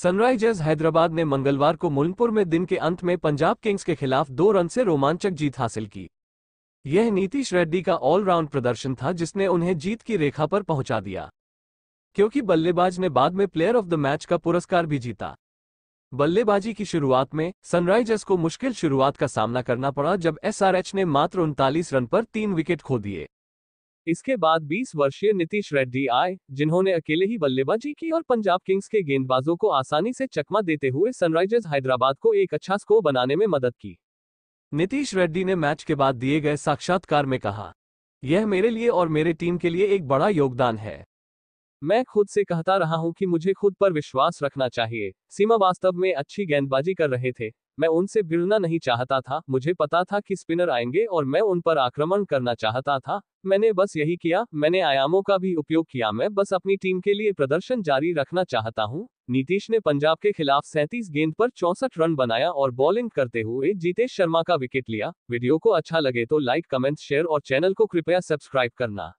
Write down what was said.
Sunrisers Hyderabad ने मंगलवार को मुलपुर में दिन के अंत में पंजाब किंग्स के खिलाफ दो रन से रोमांचक जीत हासिल की यह नीतीश रेड्डी का ऑलराउंड प्रदर्शन था जिसने उन्हें जीत की रेखा पर पहुंचा दिया क्योंकि बल्लेबाज ने बाद में प्लेयर ऑफ द मैच का पुरस्कार भी जीता बल्लेबाजी की शुरुआत में सनराइजर्स को मुश्किल शुरुआत का सामना करना पड़ा जब एसआरएच ने मात्र उनतालीस रन पर तीन विकेट खो दिए इसके बाद 20 वर्षीय नीतीश रेड्डी आए जिन्होंने अकेले ही बल्लेबाजी की और पंजाब किंग्स के गेंदबाजों को आसानी से चकमा देते हुए सनराइजर्स हैदराबाद को एक अच्छा स्कोर बनाने में मदद की नीतीश रेड्डी ने मैच के बाद दिए गए साक्षात्कार में कहा यह मेरे लिए और मेरे टीम के लिए एक बड़ा योगदान है मैं खुद से कहता रहा हूं कि मुझे खुद पर विश्वास रखना चाहिए सीमा वास्तव में अच्छी गेंदबाजी कर रहे थे मैं उनसे भिड़ना नहीं चाहता था मुझे पता था कि स्पिनर आएंगे और मैं उन पर आक्रमण करना चाहता था मैंने बस यही किया मैंने आयामों का भी उपयोग किया मैं बस अपनी टीम के लिए प्रदर्शन जारी रखना चाहता हूं नीतीश ने पंजाब के खिलाफ 37 गेंद पर चौसठ रन बनाया और बॉलिंग करते हुए जीतेश शर्मा का विकेट लिया वीडियो को अच्छा लगे तो लाइक कमेंट शेयर और चैनल को कृपया सब्सक्राइब करना